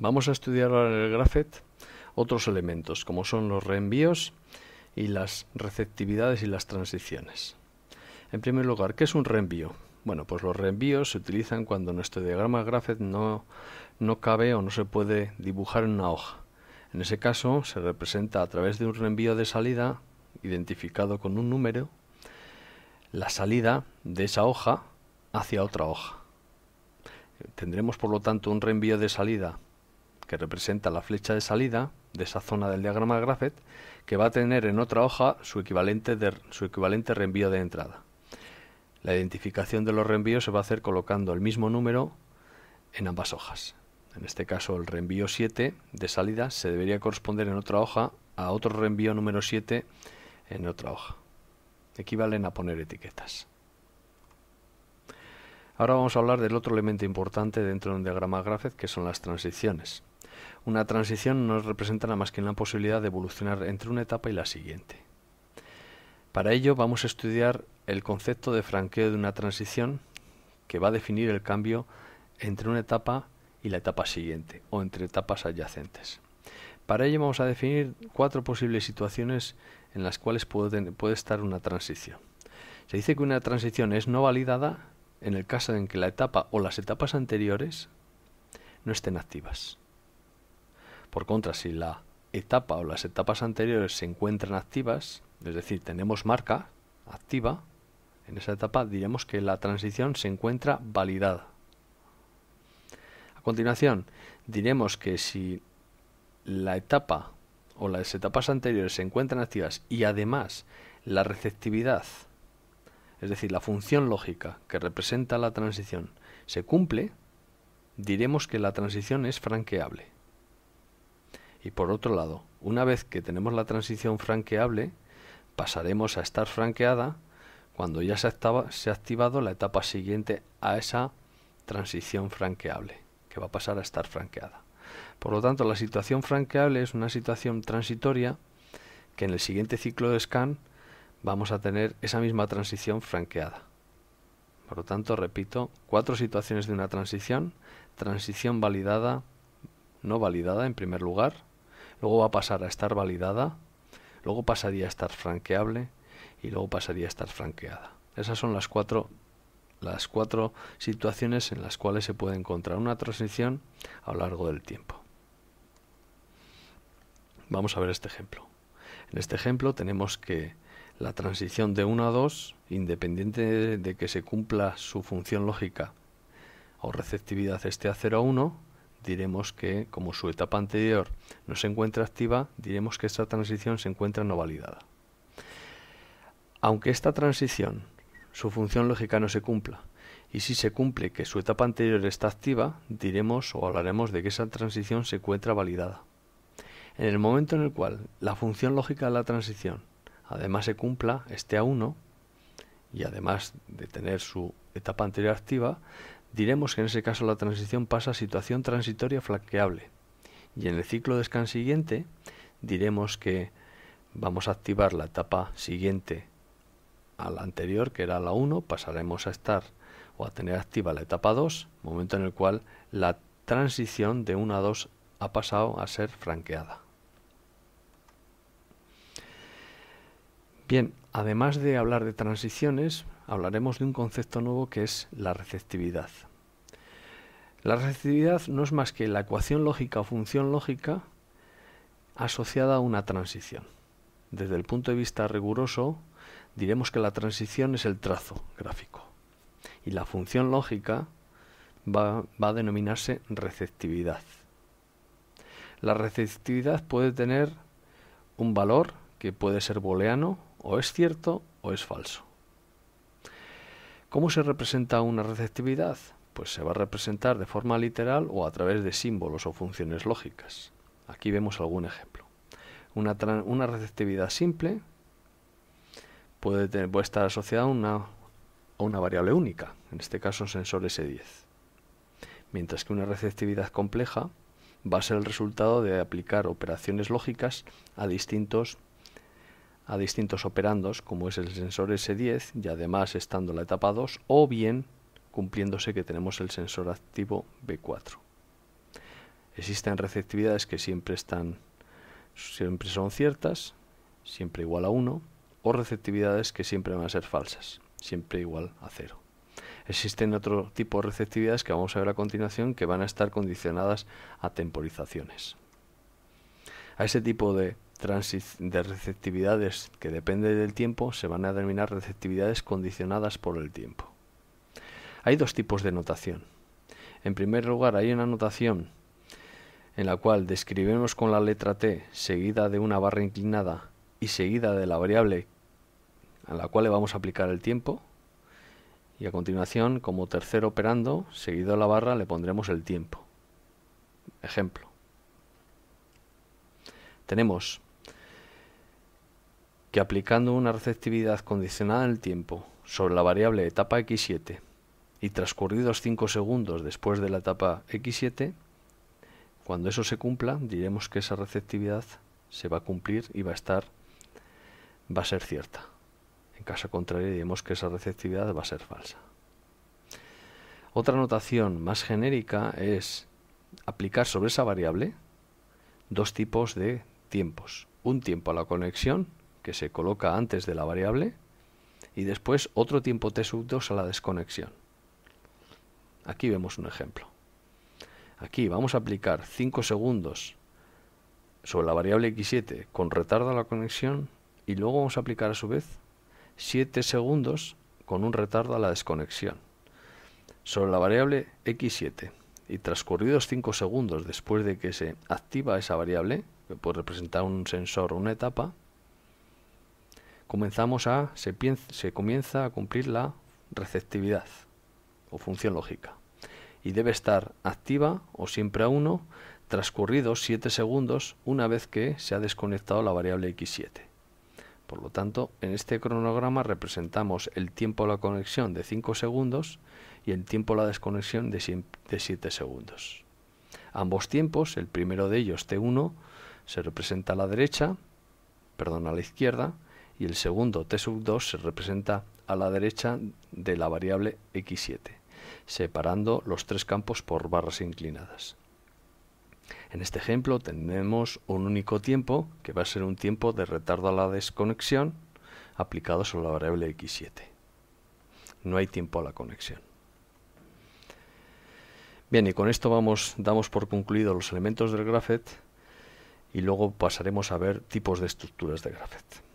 Vamos a estudiar ahora en el Graphet otros elementos, como son los reenvíos y las receptividades y las transiciones. En primer lugar, ¿qué es un reenvío? Bueno, pues los reenvíos se utilizan cuando nuestro diagrama Graphet no, no cabe o no se puede dibujar en una hoja. En ese caso, se representa a través de un reenvío de salida, identificado con un número, la salida de esa hoja hacia otra hoja. Tendremos, por lo tanto, un reenvío de salida representa la flecha de salida de esa zona del diagrama de que va a tener en otra hoja su equivalente, de, su equivalente reenvío de entrada. La identificación de los reenvíos se va a hacer colocando el mismo número en ambas hojas. En este caso el reenvío 7 de salida se debería corresponder en otra hoja a otro reenvío número 7 en otra hoja. Equivalen a poner etiquetas. Ahora vamos a hablar del otro elemento importante dentro de un diagrama Graphet que son las transiciones. Una transición no representa nada más que una posibilidad de evolucionar entre una etapa y la siguiente. Para ello vamos a estudiar el concepto de franqueo de una transición que va a definir el cambio entre una etapa y la etapa siguiente o entre etapas adyacentes. Para ello vamos a definir cuatro posibles situaciones en las cuales puede, puede estar una transición. Se dice que una transición es no validada en el caso en que la etapa o las etapas anteriores no estén activas. Por contra, si la etapa o las etapas anteriores se encuentran activas, es decir, tenemos marca activa, en esa etapa diremos que la transición se encuentra validada. A continuación, diremos que si la etapa o las etapas anteriores se encuentran activas y además la receptividad, es decir, la función lógica que representa la transición, se cumple, diremos que la transición es franqueable. Y por otro lado, una vez que tenemos la transición franqueable, pasaremos a estar franqueada cuando ya se, ha activado la etapa siguiente a esa transición franqueable, que va a pasar a estar franqueada. Por lo tanto, la situación franqueable es una situación transitoria que en el siguiente ciclo de scan vamos a tener esa misma transición franqueada. Por lo tanto, repito, cuatro situaciones de una transición, transición validada, no validada en primer lugar, luego va a pasar a estar validada, luego pasaría a estar franqueable y luego pasaría a estar franqueada. Esas son las cuatro, las cuatro situaciones en las cuales se puede encontrar una transición a lo largo del tiempo. Vamos a ver este ejemplo. En este ejemplo tenemos que la transición de 1 a 2, independiente de que se cumpla su función lógica o receptividad esté a 0 a 1, diremos que como su etapa anterior no se encuentra activa, diremos que esta transición se encuentra no validada. Aunque esta transición, su función lógica no se cumpla, y si se cumple que su etapa anterior está activa, diremos o hablaremos de que esa transición se encuentra validada. En el momento en el cual la función lógica de la transición además se cumpla, esté a 1, y además de tener su etapa anterior activa, Diremos que en ese caso la transición pasa a situación transitoria flanqueable. Y en el ciclo de siguiente diremos que vamos a activar la etapa siguiente a la anterior, que era la 1, pasaremos a estar o a tener activa la etapa 2, momento en el cual la transición de 1 a 2 ha pasado a ser franqueada. Bien, además de hablar de transiciones, hablaremos de un concepto nuevo que es la receptividad. La receptividad no es más que la ecuación lógica o función lógica asociada a una transición. Desde el punto de vista riguroso, diremos que la transición es el trazo gráfico y la función lógica va, a denominarse receptividad. La receptividad puede tener un valor que puede ser booleano, o es cierto o es falso. ¿Cómo se representa una receptividad? Pues se va a representar de forma literal o a través de símbolos o funciones lógicas. Aquí vemos algún ejemplo. Una, receptividad simple puede, estar asociada a una, una variable única, en este caso un sensor S10. Mientras que una receptividad compleja va a ser el resultado de aplicar operaciones lógicas a distintos a distintos operandos, como es el sensor S10, y además estando la etapa 2, o bien cumpliéndose que tenemos el sensor activo B4. Existen receptividades que siempre están siempre son ciertas, siempre igual a 1, o receptividades que siempre van a ser falsas, siempre igual a 0. Existen otro tipo de receptividades que vamos a ver a continuación que van a estar condicionadas a temporizaciones. A ese tipo de de receptividades que depende del tiempo se van a denominar receptividades condicionadas por el tiempo. Hay dos tipos de notación. En primer lugar, hay una notación en la cual describimos con la letra T seguida de una barra inclinada y seguida de la variable a la cual le vamos a aplicar el tiempo. Y a continuación, como tercer operando, seguido de la barra, le pondremos el tiempo. Ejemplo tenemos que aplicando una receptividad condicionada en el tiempo sobre la variable etapa x7 y transcurridos 5 segundos después de la etapa x7, cuando eso se cumpla diremos que esa receptividad se va a cumplir y va a estar va a ser cierta. En caso contrario diremos que esa receptividad va a ser falsa. Otra notación más genérica es aplicar sobre esa variable dos tipos de tiempos. Un tiempo a la conexión, que se coloca antes de la variable, y después otro tiempo t 2 a la desconexión. Aquí vemos un ejemplo. Aquí vamos a aplicar 5 segundos sobre la variable x7 con retardo a la conexión y luego vamos a aplicar a su vez 7 segundos con un retardo a la desconexión sobre la variable x7 y transcurridos 5 segundos después de que se activa esa variable que puede representar un sensor o una etapa, comenzamos a, se, se comienza a cumplir la receptividad o función lógica y debe estar activa o siempre a 1 transcurridos 7 segundos una vez que se ha desconectado la variable x7. Por lo tanto, en este cronograma representamos el tiempo de la conexión de 5 segundos y el tiempo de la desconexión de 7 segundos. Ambos tiempos, el primero de ellos t1, se representa a la derecha, perdón, a la izquierda, y el segundo t sub 2 se representa a la derecha de la variable x7, separando los tres campos por barras inclinadas. En este ejemplo tenemos un único tiempo, que va a ser un tiempo de retardo a la desconexión aplicado sobre la variable x7. No hay tiempo a la conexión. Bien, y con esto vamos, damos por concluido los elementos del graphet y luego pasaremos a ver tipos de estructuras de grafite.